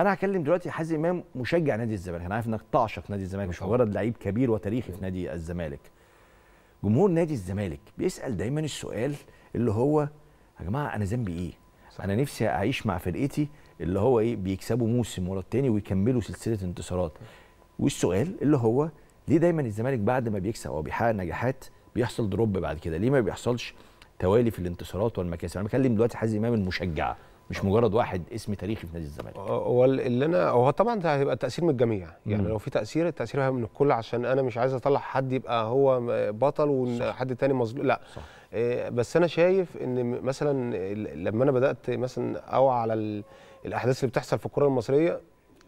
انا هكلم دلوقتي حازم امام مشجع نادي الزمالك انا عارف انك تعشق نادي الزمالك مش مجرد لعيب كبير وتاريخي في نادي الزمالك جمهور نادي الزمالك بيسال دايما السؤال اللي هو يا جماعه انا ذنبي ايه صح. انا نفسي اعيش مع فرقتي اللي هو ايه بيكسبوا موسم ورا التاني ويكملوا سلسله انتصارات والسؤال اللي هو ليه دايما الزمالك بعد ما بيكسب او بيحقق نجاحات بيحصل دروب بعد كده ليه ما بيحصلش توالي في الانتصارات والمكاسب انا بكلم دلوقتي حازم امام المشجع مش مجرد واحد اسم تاريخي في نادي الزمالك أه، هو اللي انا هو طبعا ده هيبقى تاثير من الجميع يعني لو في تاثير التاثير هيبقى من الكل عشان انا مش عايز اطلع حد يبقى هو بطل وحد تاني مظلوم لا صح. أه، بس انا شايف ان مثلا لما انا بدات مثلا اوعى على الاحداث اللي بتحصل في الكره المصريه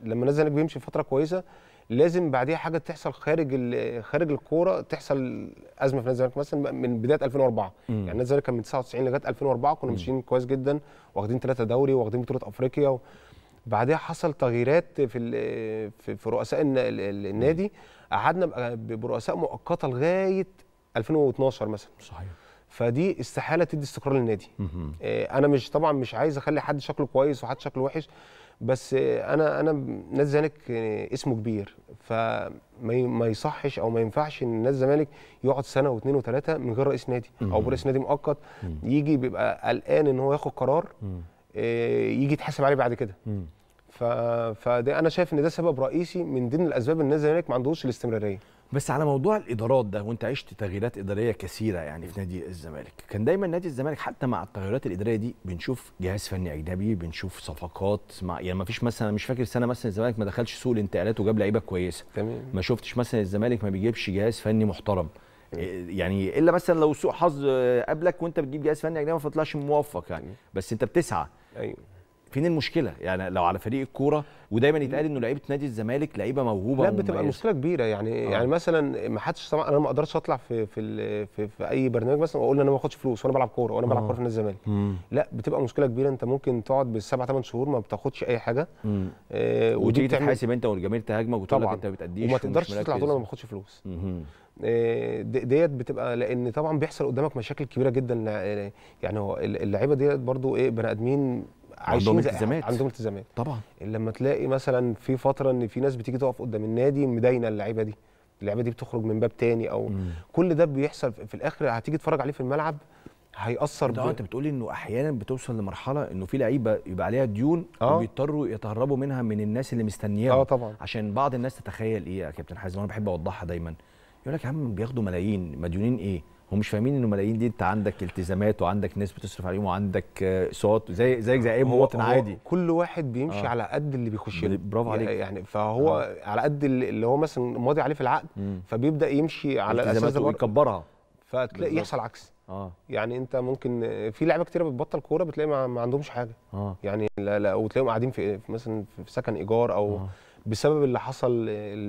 لما نزل نجم يمشي فتره كويسه لازم بعديها حاجه تحصل خارج خارج الكوره تحصل ازمه في نادي الزمالك مثلا من بدايه 2004 مم. يعني نادي الزمالك كان من 99 لغايه 2004 كنا ماشيين كويس جدا واخدين ثلاثه دوري واخدين بطوله افريقيا و... بعدها حصل تغييرات في في رؤساء النادي قعدنا برؤساء مؤقته لغايه 2012 مثلا صحيح فدي استحاله تدي استقرار للنادي آه، انا مش طبعا مش عايز اخلي حد شكله كويس وحد شكله وحش بس آه، انا انا نادي الزمالك آه، اسمه كبير فما يصحش او ما ينفعش ان نادي الزمالك يقعد سنه واثنين وثلاثه من غير رئيس نادي او رئيس نادي مؤقت يجي بيبقى قلقان ان هو ياخد قرار يجي يتحاسب عليه بعد كده فده انا شايف ان ده سبب رئيسي من ضمن الاسباب ان نادي الزمالك ما عندهوش الاستمراريه بس على موضوع الادارات ده وانت عشت تغييرات اداريه كثيره يعني في نادي الزمالك كان دايما نادي الزمالك حتى مع التغييرات الاداريه دي بنشوف جهاز فني اجنبي بنشوف صفقات مع يعني ما فيش مثلا مش فاكر سنه مثلا الزمالك ما دخلش سوق الانتقالات وجاب لعيبه كويسه تمام ما شفتش مثلا الزمالك ما بيجيبش جهاز فني محترم إيه، يعني الا مثلا لو سوء حظ قابلك وانت بتجيب جهاز فني اجنبي ما تطلعش موفق يعني بس انت بتسعى ايوه فين المشكله يعني لو على فريق الكوره ودايما يتقال انه لعيبه نادي الزمالك لعيبه موهوبه لا بتبقى مشكله كبيره يعني آه. يعني مثلا ما حدش طبعا انا ما اقدرش اطلع في في, في في اي برنامج مثلا واقول انا ما باخدش فلوس وانا بلعب كوره وانا بلعب آه. كوره في نادي الزمالك لا بتبقى مشكله كبيره انت ممكن تقعد بالسبع ثمان شهور ما بتاخدش اي حاجه آه ودي تتحاسب انت والجماهير تهاجمك وتقول لك انت ما بتاديش وما تقدرش تطلع طول ما باخدش فلوس مم. آه، ديت بتبقى لان طبعا بيحصل قدامك مشاكل كبيره جدا آه، يعني اللعيبه ديت برضو ايه بني ادمين عندهم التزامات عندهم التزامات طبعا لما تلاقي مثلا في فتره ان في ناس بتيجي تقف قدام النادي مداينه اللعيبه دي اللعيبه دي بتخرج من باب تاني او مم. كل ده بيحصل في الاخر هتيجي تتفرج عليه في الملعب هيأثر ده ب... انت بتقولي انه احيانا بتوصل لمرحله انه في لعيبه يبقى عليها ديون آه. وبيضطروا يتهربوا منها من الناس اللي مستنياها اه طبعا عشان بعض الناس تتخيل ايه يا كابتن حازم وانا بحب اوضحها دايما يقول لك يا عم بياخدوا ملايين مديونين ايه هم مش فاهمين انه ملايين دي انت عندك التزامات وعندك ناس بتصرف عليهم وعندك اقساط آه، زي زيك زي اي مواطن عادي كل واحد بيمشي آه. على قد اللي بيخش له برافو عليك يعني،, يعني فهو آه. على قد اللي هو مثلا ماضي عليه في العقد مم. فبيبدا يمشي على اساس ويكبرها فتلاقي يحصل عكس آه. يعني انت ممكن في لعيبه كتيره بتبطل كوره بتلاقي ما, ما عندهمش حاجه آه. يعني لا لا وتلاقيهم قاعدين في مثلا في سكن ايجار او آه. بسبب اللي حصل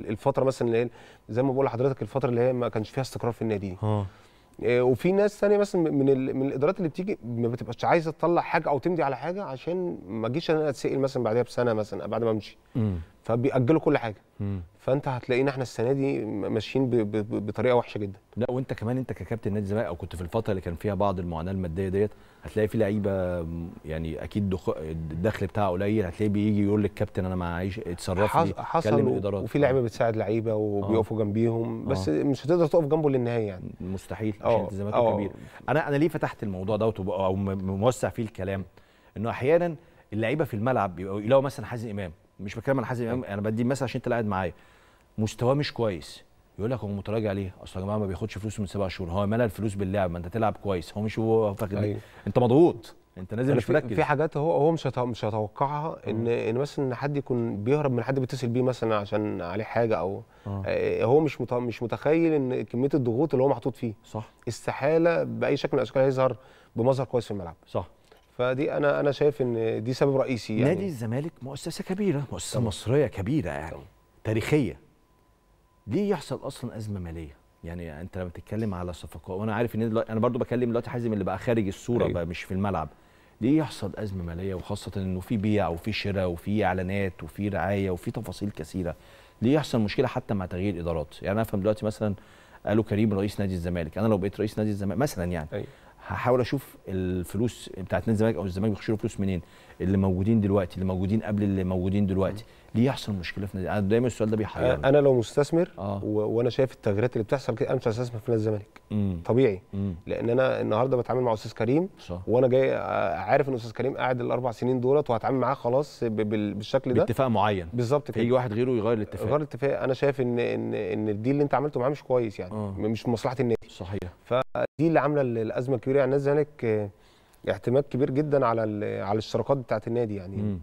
الفتره مثلا اللي زي ما بقول لحضرتك الفتره اللي هي ما كانش فيها استقرار في النادي آه. آه، وفي ناس ثانيه مثلا من من الادارات اللي بتيجي ما بتبقاش عايزه تطلع حاجه او تمضي على حاجه عشان ما اجيش انا اتسال مثلا بعدها بسنه مثلا بعد ما امشي فبيأجلوا كل حاجه فانت هتلاقينا احنا السنه دي ماشيين بطريقه وحشه جدا لا وانت كمان انت ككابتن نادي الزمالك او كنت في الفتره اللي كان فيها بعض المعاناه الماديه ديت هتلاقي في لعيبه يعني اكيد دخ... الدخل بتاعها قليل هتلاقيه بيجي يقول للكابتن انا معيش اتصرف لي حصل كلم الادارات وفي لعيبه بتساعد لعيبه آه. وبيقفوا آه. جنبيهم بس آه. مش هتقدر تقف جنبه للنهايه يعني مستحيل آه. عشان انت آه. كبير انا انا ليه فتحت الموضوع دوت او موسع فيه الكلام انه احيانا اللعيبه في الملعب يبقوا يلاقوا مثلا حازم امام مش بتكلم على حازم امام أيوة. انا بدي مثلا عشان انت قاعد معايا مستواه مش كويس يقول لك هو متراجع ليه؟ اصل يا جماعه ما بياخدش فلوس من سبع شهور هو ملى الفلوس باللعب ما انت تلعب كويس هو مش هو فاكر أيه. انت مضغوط انت نازل مش مركز في حاجات هو هو مش مش هيتوقعها ان ان مثلا ان حد يكون بيهرب من حد بيتصل بيه مثلا عشان عليه حاجه او آه. آه، هو مش مش متخيل ان كميه الضغوط اللي هو محطوط فيه صح استحاله باي شكل من الاشكال هيظهر بمظهر كويس في الملعب صح فدي انا انا شايف ان دي سبب رئيسي يعني نادي الزمالك مؤسسه كبيره مؤسسه طبعا. مصريه كبيره يعني طبعا. تاريخيه ليه يحصل اصلا ازمه ماليه يعني انت لما بتتكلم على صفقات وانا عارف ان انا برضو بكلم دلوقتي حازم اللي بقى خارج الصوره أيوه. بقى مش في الملعب ليه يحصل ازمه ماليه وخاصه انه في بيع وفي شراء وفي اعلانات وفي رعايه وفي تفاصيل كثيره ليه يحصل مشكله حتى مع تغيير الادارات يعني انا افهم دلوقتي مثلا قالوا كريم رئيس نادي الزمالك انا لو بقيت رئيس نادي الزمالك مثلا يعني أي. أيوه. هحاول اشوف الفلوس بتاعت نادي الزمالك او الزمالك بيخشوا فلوس منين اللي موجودين دلوقتي اللي موجودين قبل اللي موجودين دلوقتي ليه يحصل مشكله في نادي انا دايما السؤال ده بيحيرني انا لو مستثمر آه. وانا شايف التغييرات اللي بتحصل كده انا مش هستثمر في نادي الزمالك طبيعي مم. لان انا النهارده بتعامل مع استاذ كريم صح. وانا جاي عارف ان استاذ كريم قاعد الاربع سنين دولت وهتعامل معاه خلاص بالشكل ده باتفاق معين بالظبط كده يجي واحد غيره يغير الاتفاق غير الاتفاق انا شايف ان ان ان الديل اللي انت عملته معاه مش كويس يعني آه. مش مصلحه النادي صحيح ف دي اللي عامله الازمه الكبيره يعني النادي الزمالك آه، اعتماد كبير جدا على على الاشتراكات بتاعت النادي يعني مم.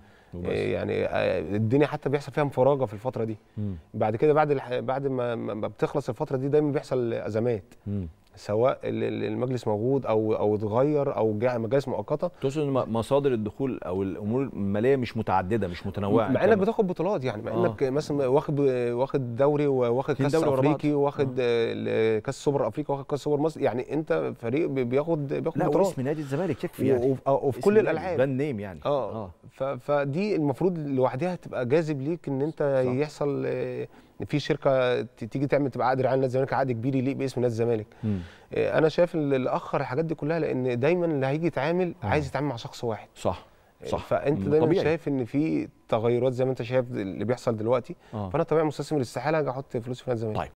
آه، يعني آه، الدنيا حتى بيحصل فيها مفراجه في الفتره دي مم. بعد كده بعد الح... بعد ما... ما بتخلص الفتره دي دايما بيحصل ازمات مم. سواء المجلس موجود او او اتغير او جاء مجالس مؤقته تقصد ان مصادر الدخول او الامور الماليه مش متعدده مش متنوعه مع انك بتاخد بطولات يعني مع آه. انك مثلا واخد واخد دوري واخد كاس افريقي واخد آه. كاس سوبر افريقيا واخد كاس سوبر مصر يعني انت فريق بياخد بياخد لا بطولات اسم نادي الزمالك يكفي يعني وفي كل الالعاب بان نيم يعني اه, آه. فدي المفروض لوحدها تبقى جاذب ليك ان انت صح. يحصل آه في شركه تيجي تعمل تبقى عقد رعايه لنادي الزمالك عقد كبير يليق باسم نادي الزمالك آه، انا شايف اللي اخر الحاجات دي كلها لان دايما اللي هيجي يتعامل عايز يتعامل مع شخص واحد صح آه، صح فانت دايما طبيعي. شايف ان في تغيرات زي ما انت شايف اللي بيحصل دلوقتي آه. فانا طبيعي مستثمر استحاله اجي احط فلوسي في نادي الزمالك طيب